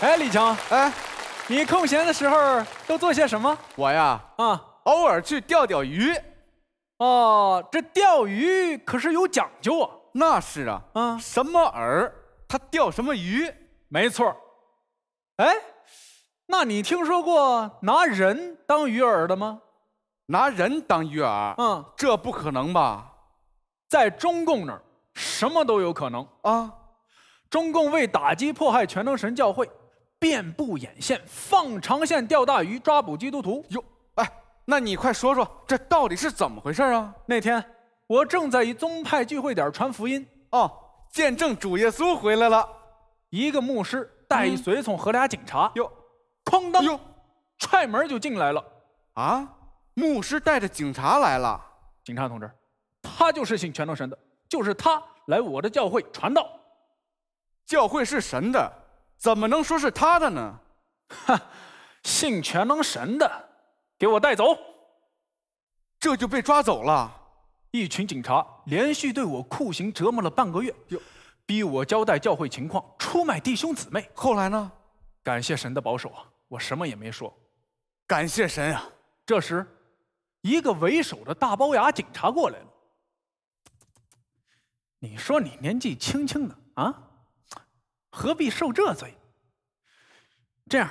哎，李强，哎，你空闲的时候都做些什么？我呀，啊，偶尔去钓钓鱼。哦，这钓鱼可是有讲究啊。那是啊，嗯，什么饵它钓什么鱼，没错。哎，那你听说过拿人当鱼饵的吗？拿人当鱼饵？嗯，这不可能吧？在中共那儿，什么都有可能啊。中共为打击迫害全能神教会。遍布眼线，放长线钓大鱼，抓捕基督徒哟！哎，那你快说说这到底是怎么回事啊？那天我正在一宗派聚会点传福音啊，见证主耶稣回来了。一个牧师带一随从和俩警察哟，哐当哟，踹门就进来了啊！牧师带着警察来了，警察同志，他就是信全能神的，就是他来我的教会传道，教会是神的。怎么能说是他的呢？哈，信全能神的，给我带走。这就被抓走了，一群警察连续对我酷刑折磨了半个月，逼我交代教会情况，出卖弟兄姊妹。后来呢？感谢神的保守啊，我什么也没说。感谢神啊！这时，一个为首的大龅牙警察过来了。你说你年纪轻轻的啊？何必受这罪？这样，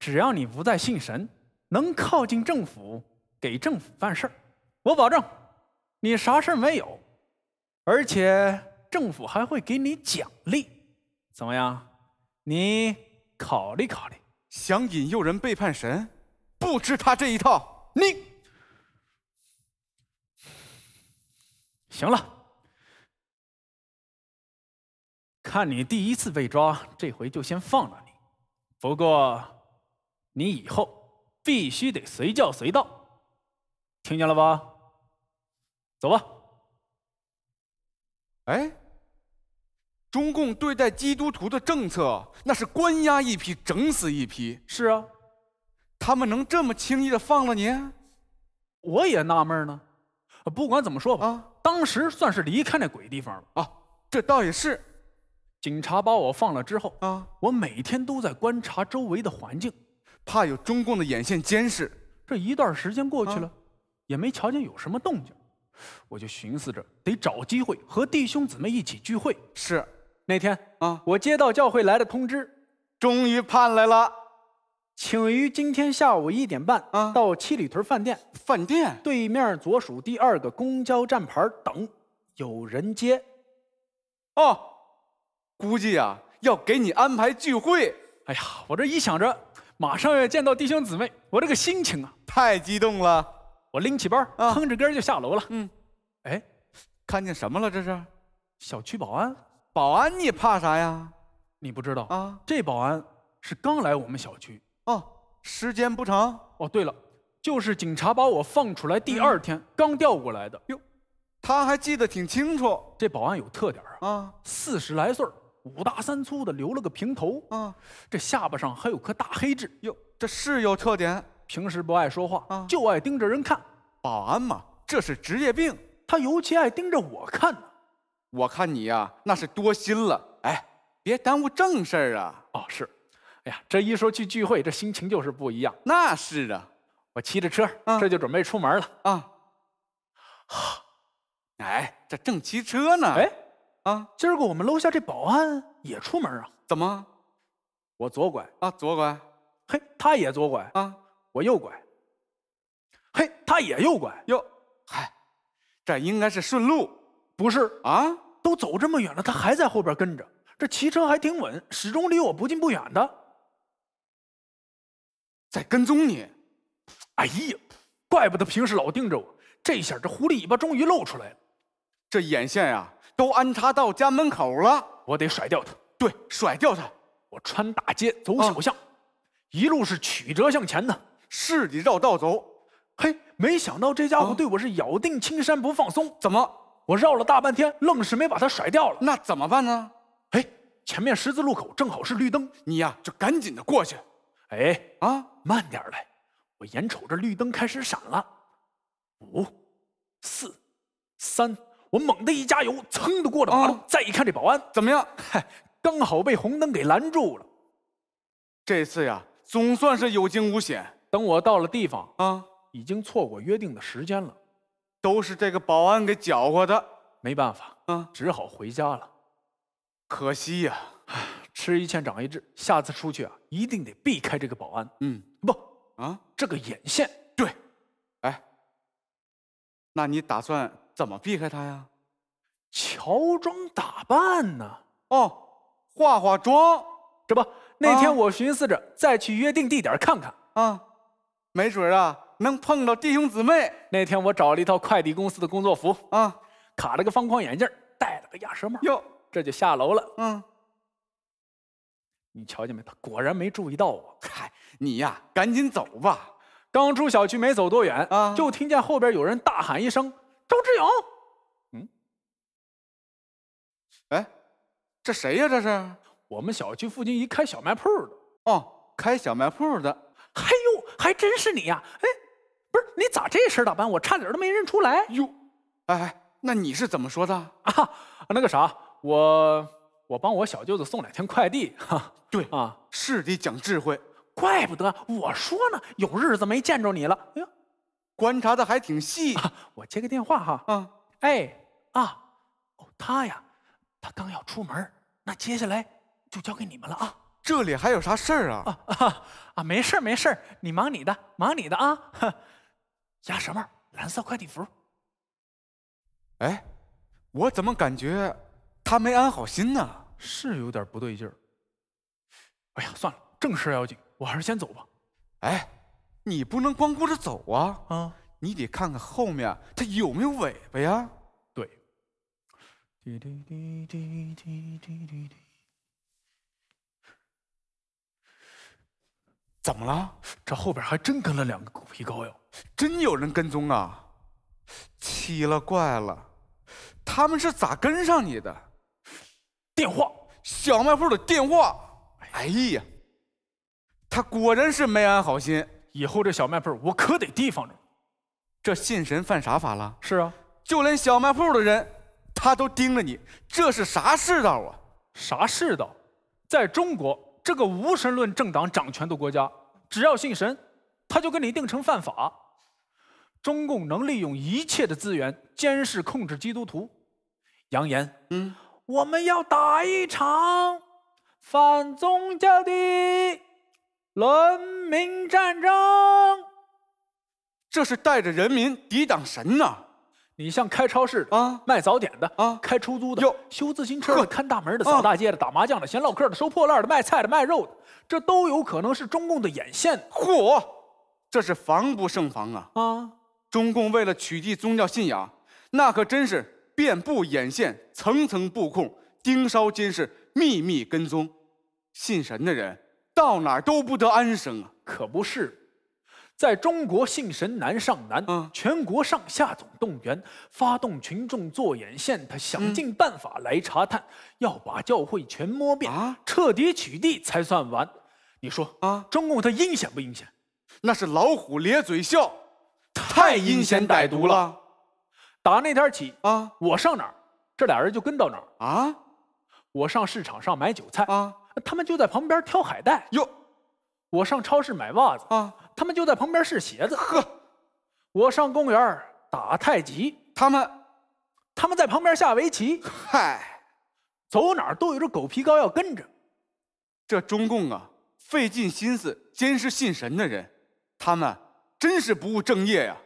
只要你不再信神，能靠近政府，给政府办事儿，我保证你啥事儿没有，而且政府还会给你奖励。怎么样？你考虑考虑。想引诱人背叛神，不吃他这一套。你行了。看你第一次被抓，这回就先放了你。不过，你以后必须得随叫随到，听见了吧？走吧。哎，中共对待基督徒的政策，那是关押一批，整死一批。是啊，他们能这么轻易的放了你？我也纳闷呢。不管怎么说吧，当时算是离开那鬼地方了啊。这倒也是。警察把我放了之后啊，我每天都在观察周围的环境，怕有中共的眼线监视。这一段时间过去了，也没瞧见有什么动静，我就寻思着得找机会和弟兄姊妹一起聚会。是那天啊，我接到教会来的通知，终于盼来了，请于今天下午一点半啊到七里屯饭店。饭店对面左数第二个公交站牌等，有人接。哦。估计啊，要给你安排聚会。哎呀，我这一想着，马上要见到弟兄姊妹，我这个心情啊，太激动了。我拎起包啊，哼着歌就下楼了。嗯，哎，看见什么了？这是小区保安。保安你怕啥呀？你不知道啊？这保安是刚来我们小区啊，时间不长。哦，对了，就是警察把我放出来第二天刚调过来的。哟，他还记得挺清楚。这保安有特点啊，啊，四十来岁五大三粗的，留了个平头啊，这下巴上还有颗大黑痣哟，这是有特点。平时不爱说话啊，就爱盯着人看。保安嘛，这是职业病。他尤其爱盯着我看呢。我看你呀，那是多心了。哎，别耽误正事儿啊。哦，是。哎呀，这一说去聚会，这心情就是不一样。那是啊。我骑着车，这就准备出门了啊。哈，哎，这正骑车呢。哎。啊，今儿个我们楼下这保安也出门啊？怎么？我左拐啊，左拐，嘿，他也左拐啊；我右拐，嘿，他也右拐。哟，嗨，这应该是顺路，不是？啊，都走这么远了，他还在后边跟着。这骑车还挺稳，始终离我不近不远的，在跟踪你。哎呀，怪不得平时老盯着我，这下这狐狸尾巴终于露出来了。这眼线呀！都安插到家门口了，我得甩掉他。对，甩掉他！我穿大街走小巷，一路是曲折向前的，是得绕道走。嘿，没想到这家伙对我是咬定青山不放松。怎么？我绕了大半天，愣是没把他甩掉了。那怎么办呢？哎，前面十字路口正好是绿灯，你呀就赶紧的过去。哎啊，慢点来！我眼瞅着绿灯开始闪了，五、四、三。我猛地一加油，噌的过了马路，再一看这保安怎么样？嗨，刚好被红灯给拦住了。这次呀，总算是有惊无险。等我到了地方啊，已经错过约定的时间了，都是这个保安给搅和的，没办法啊，只好回家了。可惜呀，吃一堑长一智，下次出去啊，一定得避开这个保安。嗯，不啊，这个眼线对。哎，那你打算？怎么避开他呀？乔装打扮呢？哦，化化妆，这不那天我寻思着再去约定地点看看啊，没准啊能碰到弟兄姊妹。那天我找了一套快递公司的工作服啊，卡了个方框眼镜，戴了个鸭舌帽哟，这就下楼了。嗯，你瞧见没？他果然没注意到我。嗨，你呀，赶紧走吧。刚出小区没走多远啊，就听见后边有人大喊一声。周志勇，嗯，哎，这谁呀？这是我们小区附近一开小卖铺的。哦，开小卖铺的。嘿呦，还真是你呀！哎，不是你咋这身打扮？我差点都没认出来。哟，哎，那你是怎么说的啊？那个啥，我我帮我小舅子送两天快递。哈，对啊，是得讲智慧。怪不得我说呢，有日子没见着你了。哎呦。观察的还挺细，我接个电话哈。嗯，哎啊，哦，他呀，他刚要出门，那接下来就交给你们了啊。这里还有啥事儿啊？啊啊，没事儿没事儿，你忙你的，忙你的啊。鸭舌帽，蓝色快递服。哎，我怎么感觉他没安好心呢？是有点不对劲儿。哎呀，算了，正事要紧，我还是先走吧。哎。你不能光顾着走啊啊！你得看看后面它有没有尾巴呀？对。怎么了？这后边还真跟了两个狗皮膏药，真有人跟踪啊！奇了怪了，他们是咋跟上你的？电话，小卖部的电话。哎呀，他果然是没安好心。以后这小卖铺我可得提防着。这信神犯啥法了？是啊，就连小卖铺的人，他都盯着你，这是啥世道啊？啥世道？在中国这个无神论政党掌权的国家，只要信神，他就跟你定成犯法。中共能利用一切的资源监视控制基督徒，扬言：嗯，我们要打一场反宗教的论。民战争，这是带着人民抵挡神呐！你像开超市啊、卖早点的啊、开出租的、修自行车的、看大门的、扫大街的、打麻将的、闲唠嗑的、收破烂的、卖菜的、卖肉的，这都有可能是中共的眼线。嚯，这是防不胜防啊！啊，中共为了取缔宗教信仰，那可真是遍布眼线，层层布控，盯梢监视，秘密跟踪，信神的人到哪都不得安生啊！可不是，在中国信神难上难，全国上下总动员，发动群众做眼线，他想尽办法来查探，要把教会全摸遍啊，彻底取缔才算完。你说啊，中共他阴险不阴险？那是老虎咧嘴笑，太阴险歹毒了。打那天起啊，我上哪儿，这俩人就跟到哪儿啊。我上市场上买韭菜啊，他们就在旁边挑海带哟。我上超市买袜子啊，他们就在旁边试鞋子。呵，我上公园打太极，他们，他们在旁边下围棋。嗨，走哪都有这狗皮膏药跟着。这中共啊，费尽心思监视信神的人，他们真是不务正业呀！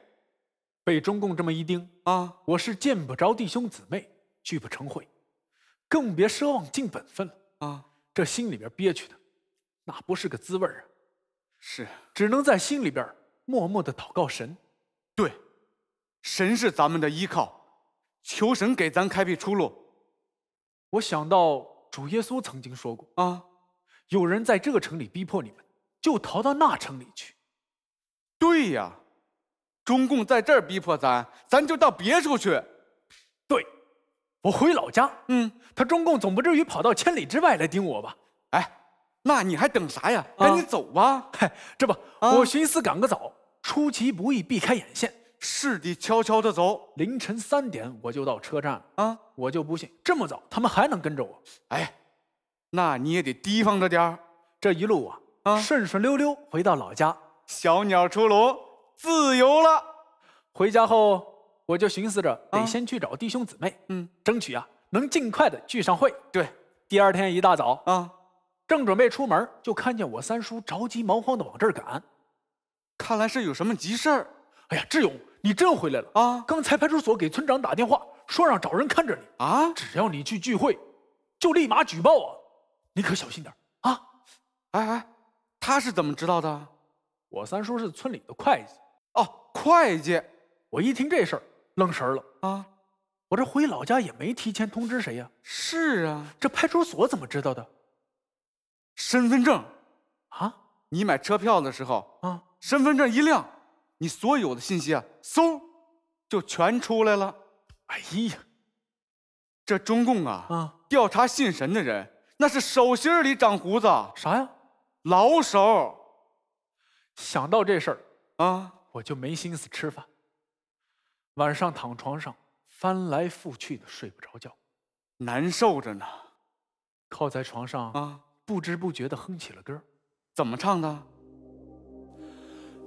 被中共这么一盯啊，我是见不着弟兄姊妹，聚不成会，更别奢望尽本分了啊！这心里边憋屈的，那不是个滋味啊！是，只能在心里边默默的祷告神。对，神是咱们的依靠，求神给咱开辟出路。我想到主耶稣曾经说过啊，有人在这个城里逼迫你们，就逃到那城里去。对呀，中共在这儿逼迫咱，咱就到别处去。对，我回老家。嗯，他中共总不至于跑到千里之外来盯我吧？那你还等啥呀？赶紧走吧！嗨，这不，我寻思赶个早，出其不意，避开眼线，是的，悄悄的走。凌晨三点我就到车站了啊！我就不信这么早他们还能跟着我。哎，那你也得提防着点儿。这一路啊，啊，顺顺溜溜回到老家，小鸟出笼，自由了。回家后，我就寻思着得先去找弟兄姊妹，嗯，争取啊能尽快的聚上会。对，第二天一大早啊。正准备出门，就看见我三叔着急忙慌的往这儿赶，看来是有什么急事儿。哎呀，志勇，你真回来了啊！刚才派出所给村长打电话，说让找人看着你啊。只要你去聚会，就立马举报啊！你可小心点啊！哎哎，他是怎么知道的？我三叔是村里的会计哦。会计？我一听这事儿，愣神了啊！我这回老家也没提前通知谁呀。是啊，这派出所怎么知道的？身份证，啊！你买车票的时候啊，身份证一亮，你所有的信息啊，嗖，就全出来了。哎呀，这中共啊，啊，调查信神的人那是手心里长胡子，啥呀？老手。想到这事儿啊，我就没心思吃饭。晚上躺床上翻来覆去的睡不着觉，难受着呢。靠在床上啊。不知不觉地哼起了歌怎么唱的？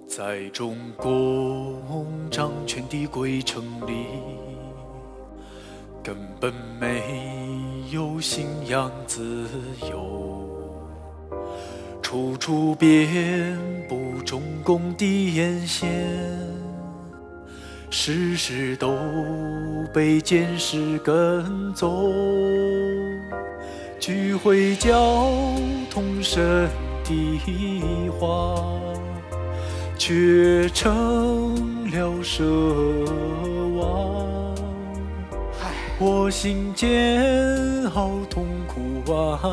在中国掌权的鬼城里，根本没有信仰自由，处处遍布中共的眼线，时时都被监视跟踪。聚会交通身体垮，却成了奢望。我心煎熬，痛苦万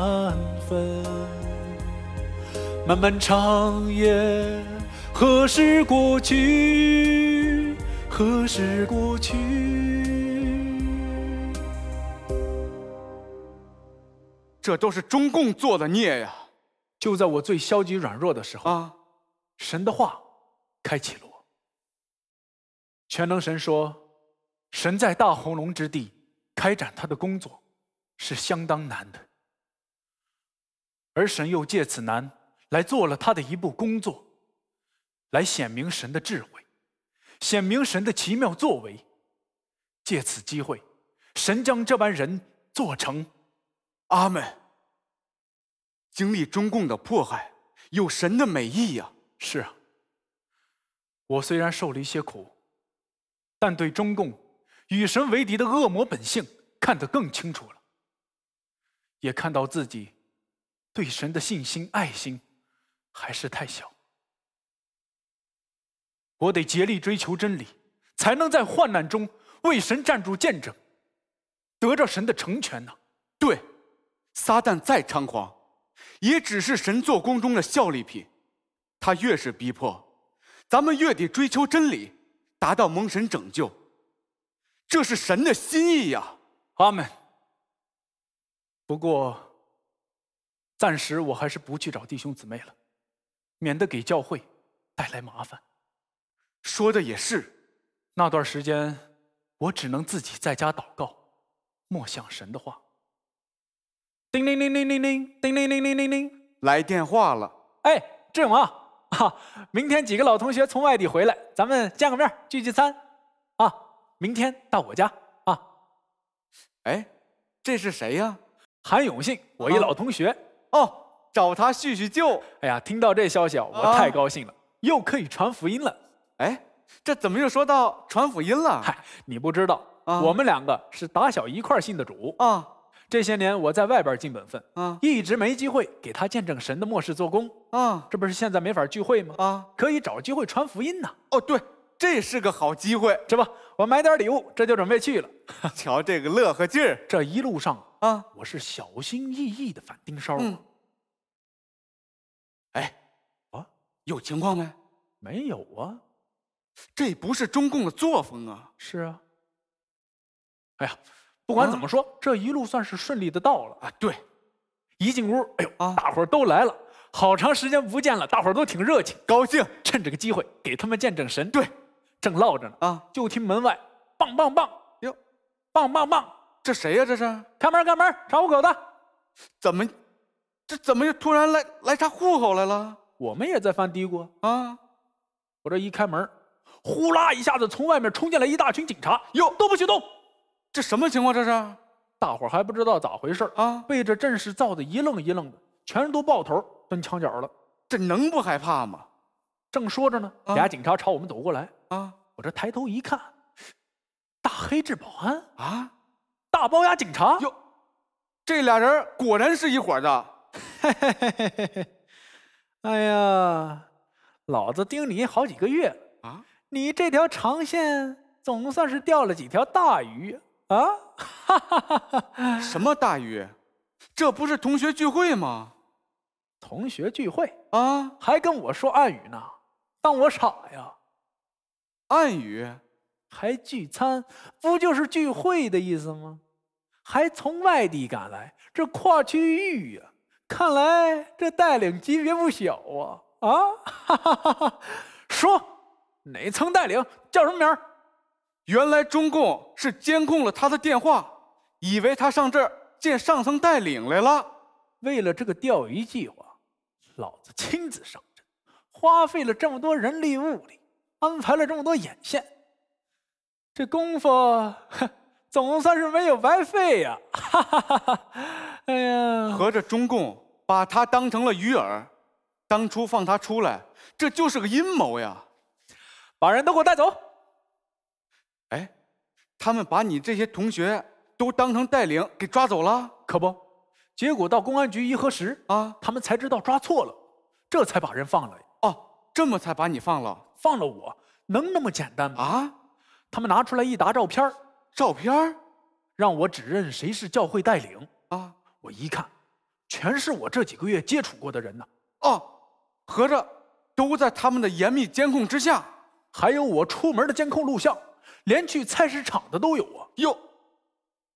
分，漫漫长夜何时过去？何时过去？这都是中共做的孽呀！就在我最消极软弱的时候啊，神的话开启我。全能神说：“神在大红龙之地开展他的工作，是相当难的。而神又借此难来做了他的一部工作，来显明神的智慧，显明神的奇妙作为。借此机会，神将这班人做成。”阿门。经历中共的迫害，有神的美意呀。是啊。我虽然受了一些苦，但对中共与神为敌的恶魔本性看得更清楚了，也看到自己对神的信心、爱心还是太小。我得竭力追求真理，才能在患难中为神站住见证，得着神的成全呢。对。撒旦再猖狂，也只是神做工中的效力品。他越是逼迫，咱们越得追求真理，达到蒙神拯救。这是神的心意呀，阿门。不过，暂时我还是不去找弟兄姊妹了，免得给教会带来麻烦。说的也是，那段时间我只能自己在家祷告，默想神的话。叮铃铃铃铃铃，叮铃铃铃铃铃，来电话了。哎，志勇啊，哈，明天几个老同学从外地回来，咱们见个面，聚聚餐啊。明天到我家啊。哎，这是谁呀？韩永信，我一老同学哦，找他叙叙旧。哎呀，听到这消息啊，我太高兴了，又可以传福音了。哎，这怎么又说到传福音了？嗨，你不知道，我们两个是打小一块儿信的主啊。这些年我在外边尽本分啊，一直没机会给他见证神的末世做工啊。这不是现在没法聚会吗？啊，可以找机会传福音呢。哦，对，这是个好机会，是不？我买点礼物，这就准备去了。瞧这个乐呵劲儿，这一路上啊，我是小心翼翼的反盯梢。哎，啊，有情况没？没有啊。这不是中共的作风啊。是啊。哎呀。不管怎么说，这一路算是顺利的到了啊。对，一进屋，哎呦啊，大伙儿都来了，好长时间不见了，大伙儿都挺热情高兴。趁这个机会给他们见证神。对，正唠着呢啊，就听门外棒棒棒，哟，棒棒棒，这谁呀？这是开门开门查户口的，怎么，这怎么又突然来来查户口来了？我们也在犯嘀咕啊。我这一开门，呼啦一下子从外面冲进来一大群警察，哟，都不许动。这什么情况？这是，大伙还不知道咋回事啊！被这阵势造的一愣一愣的，全都抱头蹲墙角了。这能不害怕吗？正说着呢，俩警察朝我们走过来啊！我这抬头一看，大黑痣保安啊，大龅牙警察哟，这俩人果然是一伙的！嘿嘿嘿嘿哎呀，老子盯你好几个月了啊！你这条长线总算是钓了几条大鱼。啊，哈哈哈哈什么大鱼？这不是同学聚会吗？同学聚会啊，还跟我说暗语呢，当我傻呀？暗语？还聚餐？不就是聚会的意思吗？还从外地赶来，这跨区域呀！看来这带领级别不小啊！啊，哈哈哈哈哈！说，哪层带领叫什么名儿？原来中共是监控了他的电话，以为他上这儿见上层带领来了。为了这个钓鱼计划，老子亲自上阵，花费了这么多人力物力，安排了这么多眼线，这功夫哼，总算是没有白费呀！哈哈哈哈！哎呀，合着中共把他当成了鱼饵，当初放他出来，这就是个阴谋呀！把人都给我带走。他们把你这些同学都当成带领给抓走了，可不？结果到公安局一核实啊，他们才知道抓错了，这才把人放了。哦，这么才把你放了？放了我能那么简单吗？啊！他们拿出来一沓照片，照片，让我指认谁是教会带领啊！我一看，全是我这几个月接触过的人呢。哦，合着都在他们的严密监控之下，还有我出门的监控录像。连去菜市场的都有啊！哟，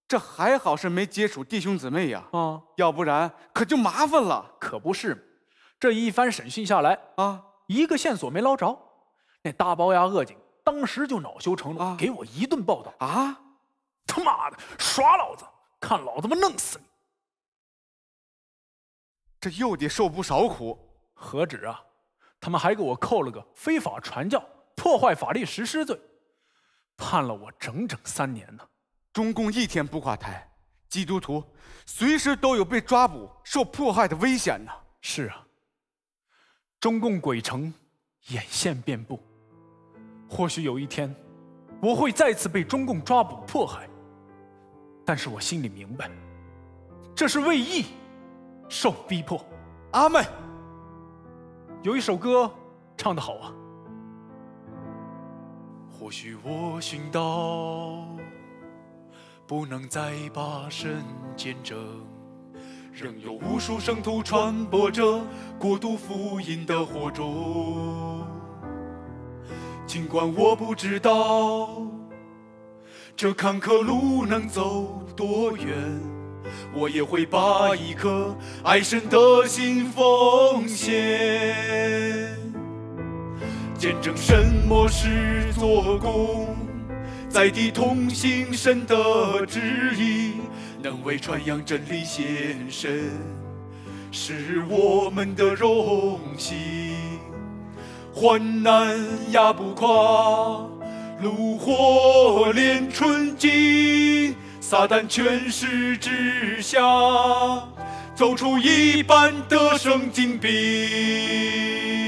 这还好是没接触弟兄姊妹呀！啊，要不然可就麻烦了。可不是这一番审讯下来啊，一个线索没捞着，那大龅牙恶警当时就恼羞成怒，给我一顿暴打啊！他妈的，耍老子，看老子妈弄死你！这又得受不少苦，何止啊！他们还给我扣了个非法传教、破坏法律实施罪。判了我整整三年呢！中共一天不垮台，基督徒随时都有被抓捕、受迫害的危险呢。是啊，中共鬼城，眼线遍布。或许有一天，我会再次被中共抓捕迫害。但是我心里明白，这是为义，受逼迫。阿门。有一首歌，唱得好啊。或许我寻到，不能再把身见证，仍有无数圣徒传播着国度福音的火种。尽管我不知道这坎坷路能走多远，我也会把一颗爱神的心奉献。见证什么是做工，在地同行，神得旨意，能为传扬真理献身，是我们的荣幸。患难压不垮，炉火炼纯金，撒旦权势之下，走出一般的圣精兵。